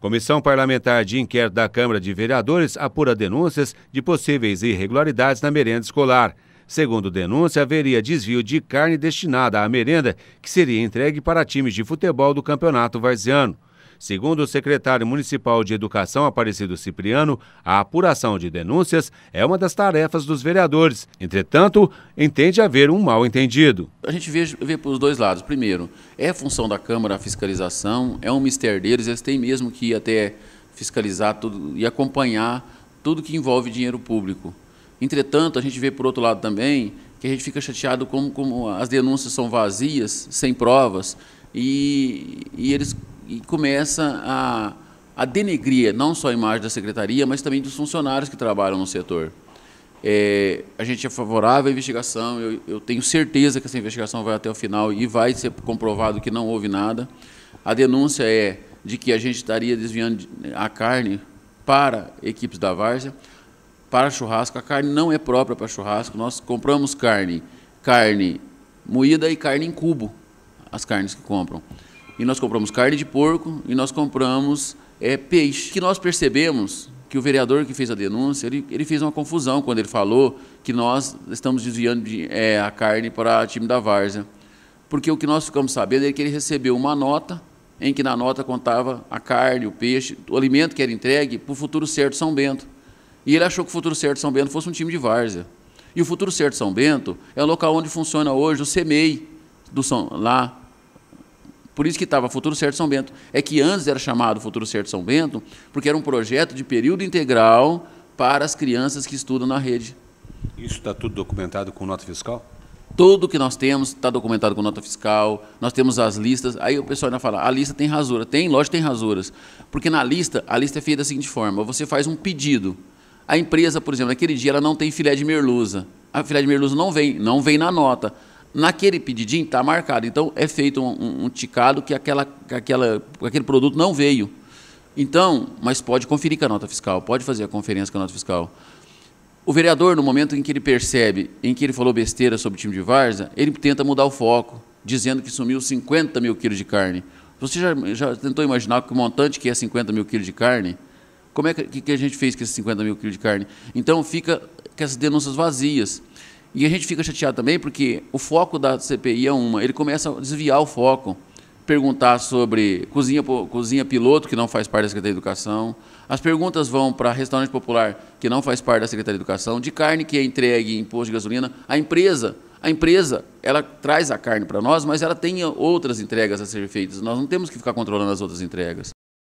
Comissão Parlamentar de Inquérito da Câmara de Vereadores apura denúncias de possíveis irregularidades na merenda escolar. Segundo denúncia, haveria desvio de carne destinada à merenda, que seria entregue para times de futebol do Campeonato Varziano. Segundo o secretário municipal de Educação Aparecido Cipriano, a apuração de denúncias é uma das tarefas dos vereadores. Entretanto, entende haver um mal entendido. A gente vê, vê os dois lados. Primeiro, é função da Câmara a fiscalização, é um mistério deles, eles têm mesmo que ir até fiscalizar tudo e acompanhar tudo que envolve dinheiro público. Entretanto, a gente vê por outro lado também que a gente fica chateado como, como as denúncias são vazias, sem provas, e, e eles e começa a, a denegrir não só a imagem da secretaria, mas também dos funcionários que trabalham no setor. É, a gente é favorável à investigação, eu, eu, tenho certeza que essa investigação vai até o final e vai ser comprovado que não houve nada. A denúncia é de que a gente estaria desviando a carne para equipes da várzea, para churrasco. A carne não é própria para churrasco, nós compramos carne, carne moída e carne em cubo, as carnes que compram e nós compramos carne de porco e nós compramos é, peixe. Que nós percebemos que o vereador que fez a denúncia, ele, ele fez uma confusão quando ele falou que nós estamos desviando de, é, a carne para o time da Várzea. Porque o que nós ficamos sabendo é que ele recebeu uma nota em que na nota contava a carne, o peixe, o alimento que era entregue para o futuro certo São Bento. E ele achou que o futuro certo São Bento fosse um time de Várzea. E o futuro certo São Bento é o local onde funciona hoje o CEMEI do São, lá por isso que estava Futuro Certo São Bento. É que antes era chamado Futuro Certo São Bento, porque era um projeto de período integral para as crianças que estudam na rede. Isso está tudo documentado com nota fiscal? Tudo que nós temos está documentado com nota fiscal, nós temos as listas. Aí o pessoal ainda fala, a lista tem rasura. Tem, lógico tem rasuras. Porque na lista, a lista é feita da seguinte forma: você faz um pedido. A empresa, por exemplo, naquele dia ela não tem filé de merluza. A filé de merluza não vem, não vem na nota. Naquele pedidinho está marcado. Então é feito um, um, ticado que aquela, aquela, aquele produto não veio. Então, mas pode conferir com a nota fiscal, pode fazer a conferência com a nota fiscal. O vereador, no momento em que ele percebe, em que ele falou besteira sobre o time de Varza, ele tenta mudar o foco, dizendo que sumiu 50 mil quilos de carne. Você já, já tentou imaginar que o montante que é 50 mil quilos de carne? Como é que, que a gente fez com esses 50 mil quilos de carne? Então fica com essas denúncias vazias. E a gente fica chateado também porque o foco da CPI é uma, ele começa a desviar o foco, perguntar sobre cozinha, cozinha piloto, que não faz parte da Secretaria de Educação, as perguntas vão para restaurante popular, que não faz parte da Secretaria de Educação, de carne que é entregue em posto de gasolina, a empresa, a empresa, ela traz a carne para nós, mas ela tem outras entregas a ser feitas, nós não temos que ficar controlando as outras entregas.